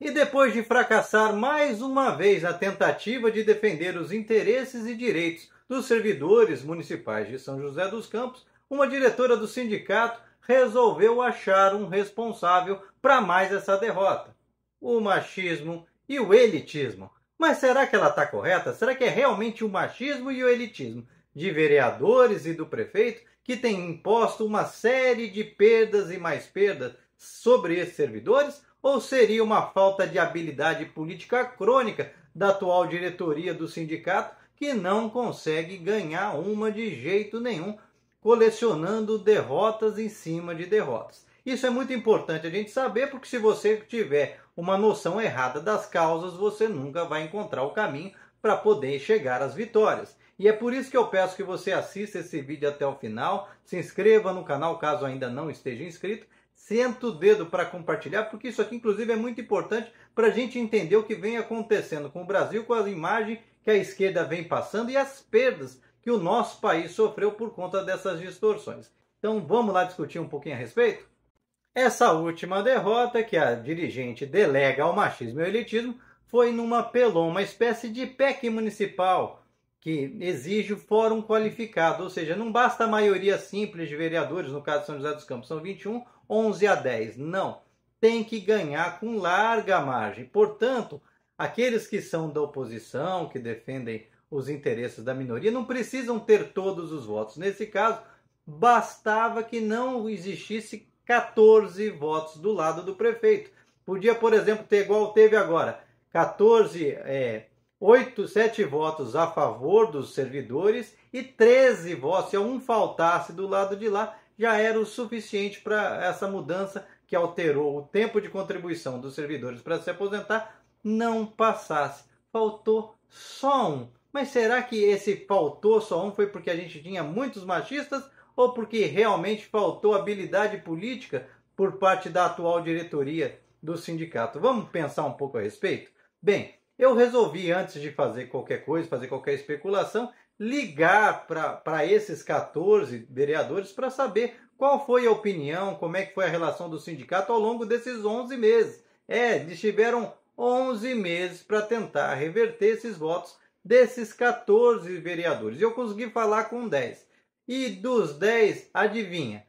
E depois de fracassar mais uma vez a tentativa de defender os interesses e direitos dos servidores municipais de São José dos Campos, uma diretora do sindicato resolveu achar um responsável para mais essa derrota: o machismo e o elitismo. Mas será que ela está correta? Será que é realmente o machismo e o elitismo de vereadores e do prefeito que tem imposto uma série de perdas e mais perdas sobre esses servidores? ou seria uma falta de habilidade política crônica da atual diretoria do sindicato que não consegue ganhar uma de jeito nenhum, colecionando derrotas em cima de derrotas. Isso é muito importante a gente saber, porque se você tiver uma noção errada das causas, você nunca vai encontrar o caminho para poder chegar às vitórias. E é por isso que eu peço que você assista esse vídeo até o final, se inscreva no canal caso ainda não esteja inscrito, senta o dedo para compartilhar, porque isso aqui, inclusive, é muito importante para a gente entender o que vem acontecendo com o Brasil, com a imagem que a esquerda vem passando e as perdas que o nosso país sofreu por conta dessas distorções. Então vamos lá discutir um pouquinho a respeito? Essa última derrota que a dirigente delega ao machismo e ao elitismo foi numa pelô, uma espécie de PEC municipal, que exige o fórum qualificado, ou seja, não basta a maioria simples de vereadores, no caso de São José dos Campos, são 21, 11 a 10. Não, tem que ganhar com larga margem. Portanto, aqueles que são da oposição, que defendem os interesses da minoria, não precisam ter todos os votos. Nesse caso, bastava que não existisse 14 votos do lado do prefeito. Podia, por exemplo, ter igual teve agora, 14 é, 7 votos a favor dos servidores e 13 votos. Se um faltasse do lado de lá, já era o suficiente para essa mudança que alterou o tempo de contribuição dos servidores para se aposentar não passasse. Faltou só um. Mas será que esse faltou só um foi porque a gente tinha muitos machistas ou porque realmente faltou habilidade política por parte da atual diretoria do sindicato? Vamos pensar um pouco a respeito? Bem, eu resolvi, antes de fazer qualquer coisa, fazer qualquer especulação, ligar para esses 14 vereadores para saber qual foi a opinião, como é que foi a relação do sindicato ao longo desses 11 meses. É, eles tiveram 11 meses para tentar reverter esses votos desses 14 vereadores. e Eu consegui falar com 10. E dos 10, adivinha?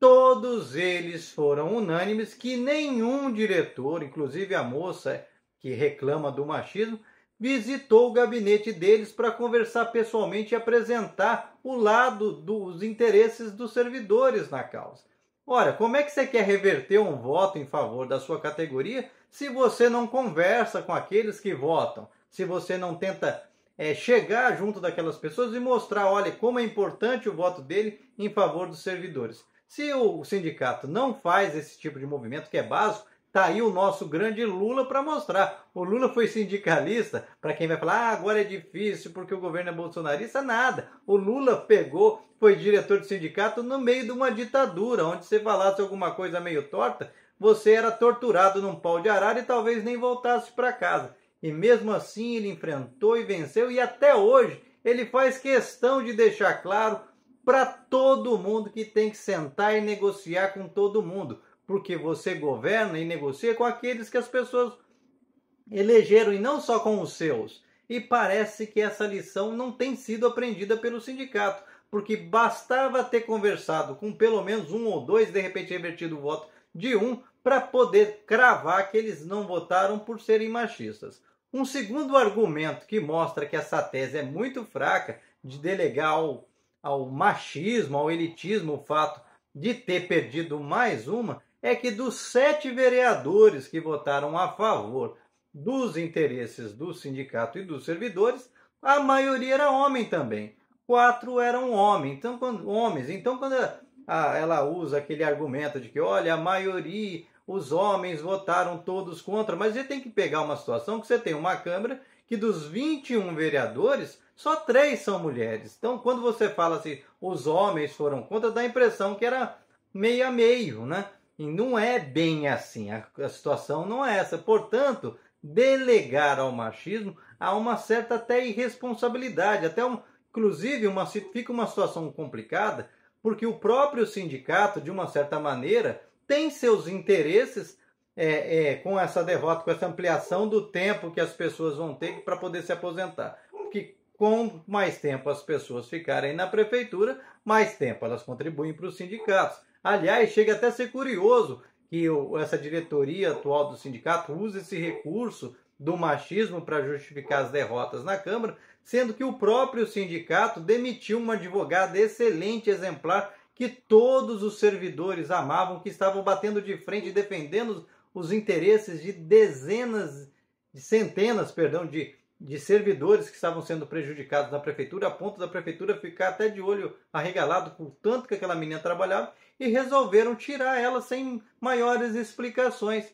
Todos eles foram unânimes que nenhum diretor, inclusive a moça que reclama do machismo, visitou o gabinete deles para conversar pessoalmente e apresentar o lado dos interesses dos servidores na causa. Ora, como é que você quer reverter um voto em favor da sua categoria se você não conversa com aqueles que votam? Se você não tenta é, chegar junto daquelas pessoas e mostrar, olha, como é importante o voto dele em favor dos servidores. Se o sindicato não faz esse tipo de movimento que é básico, Tá aí o nosso grande Lula para mostrar. O Lula foi sindicalista, para quem vai falar, ah, agora é difícil porque o governo é bolsonarista, nada. O Lula pegou, foi diretor de sindicato no meio de uma ditadura, onde você falasse alguma coisa meio torta, você era torturado num pau de arara e talvez nem voltasse para casa. E mesmo assim ele enfrentou e venceu, e até hoje ele faz questão de deixar claro para todo mundo que tem que sentar e negociar com todo mundo porque você governa e negocia com aqueles que as pessoas elegeram e não só com os seus. E parece que essa lição não tem sido aprendida pelo sindicato, porque bastava ter conversado com pelo menos um ou dois, de repente revertido o voto de um, para poder cravar que eles não votaram por serem machistas. Um segundo argumento que mostra que essa tese é muito fraca de delegar ao, ao machismo, ao elitismo, o fato de ter perdido mais uma, é que dos sete vereadores que votaram a favor dos interesses do sindicato e dos servidores, a maioria era homem também. Quatro eram homens. Então, quando, homens. Então, quando ela, ela usa aquele argumento de que, olha, a maioria, os homens votaram todos contra, mas você tem que pegar uma situação que você tem uma Câmara que dos 21 vereadores, só três são mulheres. Então, quando você fala assim, os homens foram contra, dá a impressão que era meio a meio, né? E não é bem assim, a, a situação não é essa. Portanto, delegar ao machismo há uma certa até irresponsabilidade, até um, inclusive uma, fica uma situação complicada, porque o próprio sindicato, de uma certa maneira, tem seus interesses é, é, com essa derrota, com essa ampliação do tempo que as pessoas vão ter para poder se aposentar. Porque com mais tempo as pessoas ficarem na prefeitura, mais tempo elas contribuem para os sindicatos. Aliás, chega até a ser curioso que essa diretoria atual do sindicato use esse recurso do machismo para justificar as derrotas na Câmara, sendo que o próprio sindicato demitiu uma advogada excelente, exemplar, que todos os servidores amavam, que estavam batendo de frente, defendendo os interesses de dezenas, de centenas, perdão, de de servidores que estavam sendo prejudicados na prefeitura, a ponto da prefeitura ficar até de olho arregalado o tanto que aquela menina trabalhava, e resolveram tirar ela sem maiores explicações.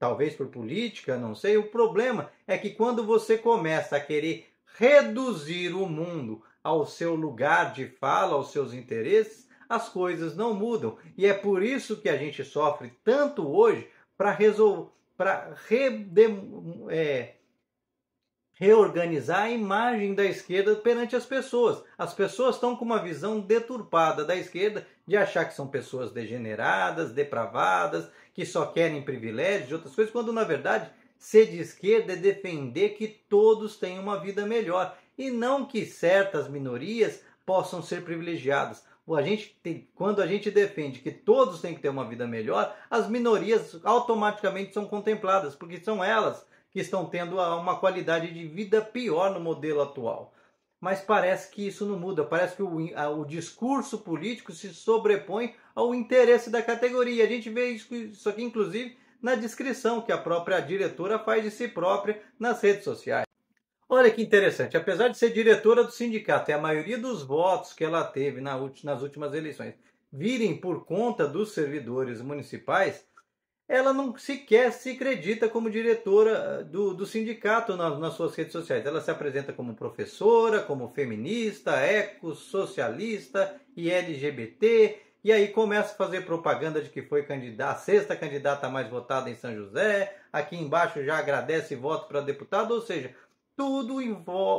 Talvez por política, não sei. O problema é que quando você começa a querer reduzir o mundo ao seu lugar de fala, aos seus interesses, as coisas não mudam. E é por isso que a gente sofre tanto hoje para resolver. Para redem, é, reorganizar a imagem da esquerda perante as pessoas. As pessoas estão com uma visão deturpada da esquerda de achar que são pessoas degeneradas, depravadas, que só querem privilégios e outras coisas, quando na verdade ser de esquerda é defender que todos tenham uma vida melhor e não que certas minorias possam ser privilegiadas. A gente tem, quando a gente defende que todos têm que ter uma vida melhor, as minorias automaticamente são contempladas, porque são elas que estão tendo uma qualidade de vida pior no modelo atual. Mas parece que isso não muda, parece que o, a, o discurso político se sobrepõe ao interesse da categoria. A gente vê isso, isso aqui, inclusive, na descrição que a própria diretora faz de si própria nas redes sociais. Olha que interessante, apesar de ser diretora do sindicato e a maioria dos votos que ela teve nas últimas eleições virem por conta dos servidores municipais, ela não sequer se acredita como diretora ah, do, do sindicato nas suas redes sociais. Ela se apresenta como professora, como feminista, eco-socialista e LGBT, e aí começa a fazer propaganda de que foi candidata, a sexta candidata mais votada em São José, aqui embaixo já agradece voto para deputado, ou seja, tudo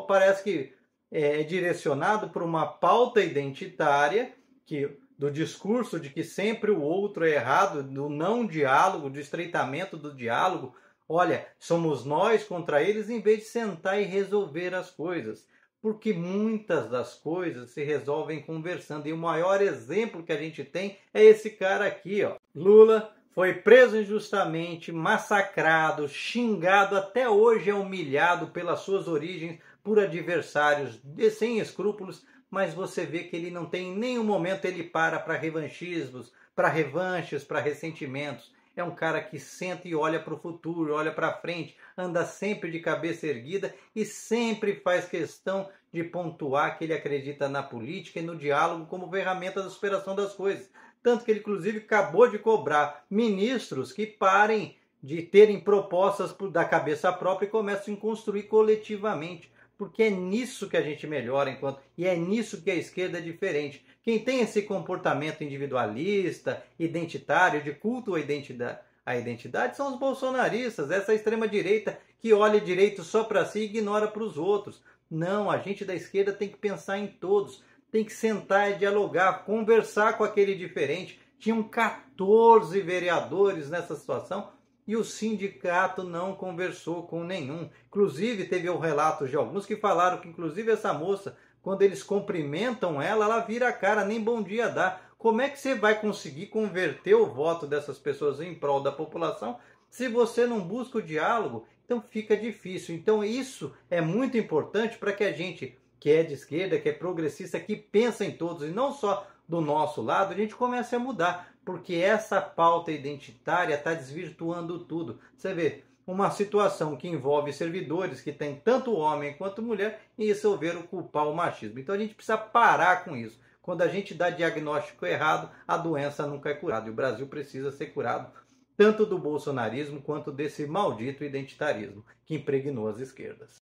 parece que eh, é direcionado para uma pauta identitária que do discurso de que sempre o outro é errado, do não diálogo, do estreitamento do diálogo. Olha, somos nós contra eles em vez de sentar e resolver as coisas, porque muitas das coisas se resolvem conversando. E o maior exemplo que a gente tem é esse cara aqui, ó. Lula foi preso injustamente, massacrado, xingado, até hoje é humilhado pelas suas origens por adversários sem escrúpulos mas você vê que ele não tem em nenhum momento ele para para revanchismos, para revanches, para ressentimentos. É um cara que senta e olha para o futuro, olha para frente, anda sempre de cabeça erguida e sempre faz questão de pontuar que ele acredita na política e no diálogo como ferramenta da superação das coisas. Tanto que ele, inclusive, acabou de cobrar ministros que parem de terem propostas da cabeça própria e começam a construir coletivamente porque é nisso que a gente melhora enquanto e é nisso que a esquerda é diferente. Quem tem esse comportamento individualista, identitário, de culto à identidade, à identidade são os bolsonaristas, essa extrema direita que olha direito só para si e ignora para os outros. Não, a gente da esquerda tem que pensar em todos, tem que sentar e dialogar, conversar com aquele diferente. Tinham 14 vereadores nessa situação, e o sindicato não conversou com nenhum. Inclusive, teve o um relato de alguns que falaram que, inclusive, essa moça, quando eles cumprimentam ela, ela vira a cara, nem bom dia dá. Como é que você vai conseguir converter o voto dessas pessoas em prol da população se você não busca o diálogo? Então fica difícil. Então isso é muito importante para que a gente que é de esquerda, que é progressista, que pensa em todos e não só do nosso lado, a gente comece a mudar porque essa pauta identitária está desvirtuando tudo. Você vê, uma situação que envolve servidores que tem tanto homem quanto mulher e resolveram culpar o machismo. Então a gente precisa parar com isso. Quando a gente dá diagnóstico errado, a doença nunca é curada. E o Brasil precisa ser curado tanto do bolsonarismo quanto desse maldito identitarismo que impregnou as esquerdas.